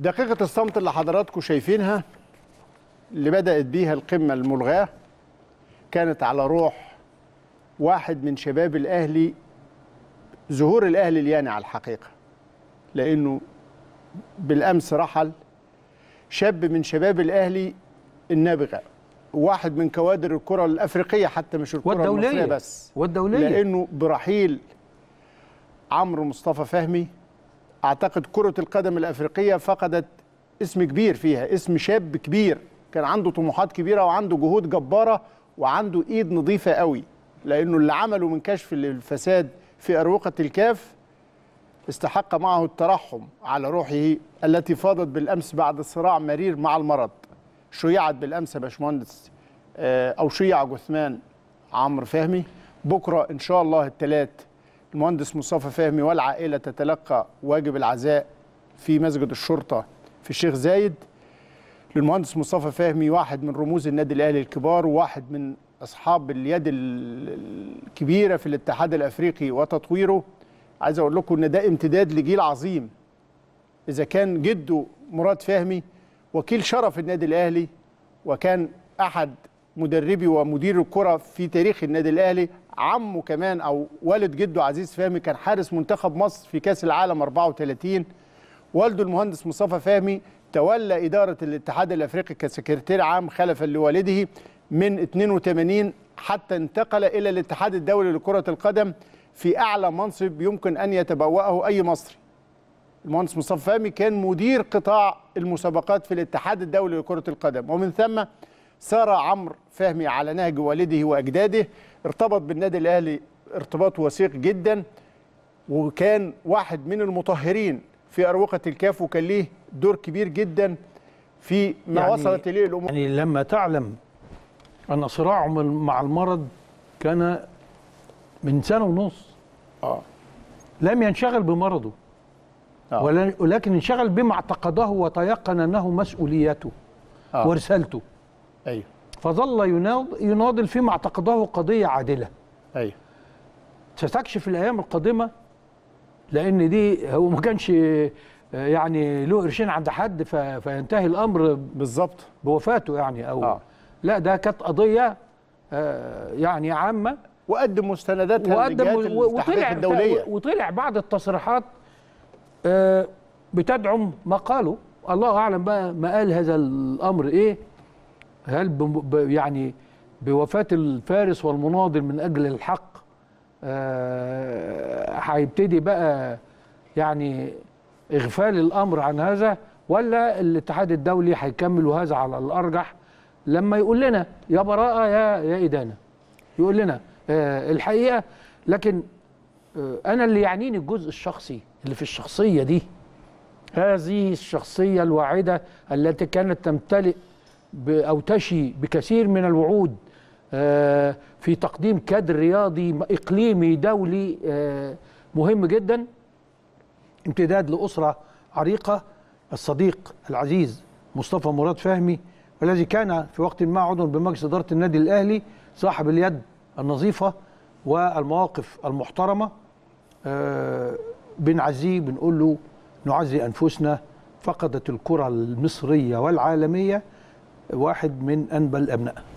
دقيقة الصمت اللي حضراتكم شايفينها اللي بدأت بيها القمة الملغاة كانت على روح واحد من شباب الأهلي ظهور الأهلي الياني على الحقيقة لأنه بالأمس رحل شاب من شباب الأهلي النابغة واحد من كوادر الكرة الأفريقية حتى مش الكرة والدولية. المصرية بس والدولية لأنه برحيل عمرو مصطفى فهمي اعتقد كره القدم الافريقيه فقدت اسم كبير فيها اسم شاب كبير كان عنده طموحات كبيره وعنده جهود جباره وعنده ايد نظيفه قوي لانه اللي عمله من كشف الفساد في اروقه الكاف استحق معه الترحم على روحه التي فاضت بالامس بعد صراع مرير مع المرض شيعت بالامس يا باشمهندس آه، او شيع جثمان عمرو فهمي بكره ان شاء الله الثلاث المهندس مصطفى فهمي والعائلة تتلقى واجب العزاء في مسجد الشرطة في الشيخ زايد للمهندس مصطفى فهمي واحد من رموز النادي الأهلي الكبار وواحد من أصحاب اليد الكبيرة في الاتحاد الأفريقي وتطويره عايز أقول لكم إن ده امتداد لجيل عظيم إذا كان جده مراد فهمي وكيل شرف النادي الأهلي وكان أحد مدربي ومدير الكره في تاريخ النادي الاهلي عمه كمان او والد جده عزيز فهمي كان حارس منتخب مصر في كاس العالم 34 والده المهندس مصطفى فهمي تولى اداره الاتحاد الافريقي كسكرتير عام خلفا لوالده من 82 حتى انتقل الى الاتحاد الدولي لكره القدم في اعلى منصب يمكن ان يتبوأه اي مصري. المهندس مصطفى فهمي كان مدير قطاع المسابقات في الاتحاد الدولي لكره القدم ومن ثم سار عمرو فهمي على نهج والده واجداده ارتبط بالنادي الاهلي ارتباط وثيق جدا وكان واحد من المطهرين في اروقه الكاف وكان ليه دور كبير جدا في ما يعني وصلت اليه الامور يعني لما تعلم ان صراعه مع المرض كان من سنه ونص اه لم ينشغل بمرضه آه. ولكن انشغل بما اعتقده وتيقن انه مسؤوليته آه. ورسالته أيوه. فظل يناضل فيما اعتقده قضية عادلة أيوه. ستكشف الأيام القادمة لأن دي هو ما كانش يعني له قرشين عند حد فينتهي الأمر بالظبط بوفاته يعني أو آه. لا ده كانت قضية آه، يعني عامة وقدم مستنداتها وقدم وطلع الدولية وطلع بعض التصريحات آه، بتدعم ما قاله الله أعلم بقى ما قال هذا الأمر إيه هل يعني بوفاة الفارس والمناضل من أجل الحق آه، هيبتدي بقى يعني إغفال الأمر عن هذا ولا الاتحاد الدولي هيكمل هذا على الأرجح لما يقول لنا يا براءة يا يا إدانة يقول لنا آه، الحقيقة لكن آه، أنا اللي يعنيني الجزء الشخصي اللي في الشخصية دي هذه الشخصية الواعدة التي كانت تمتلئ أو تشي بكثير من الوعود آه، في تقديم كادر رياضي إقليمي دولي آه، مهم جدا امتداد لأسرة عريقة الصديق العزيز مصطفى مراد فهمي والذي كان في وقت ما عضوا بمجلس إدارة النادي الأهلي صاحب اليد النظيفة والمواقف المحترمة آه، بنعزيه بنقول له نعزي أنفسنا فقدت الكرة المصرية والعالمية واحد من أنبل أبنائه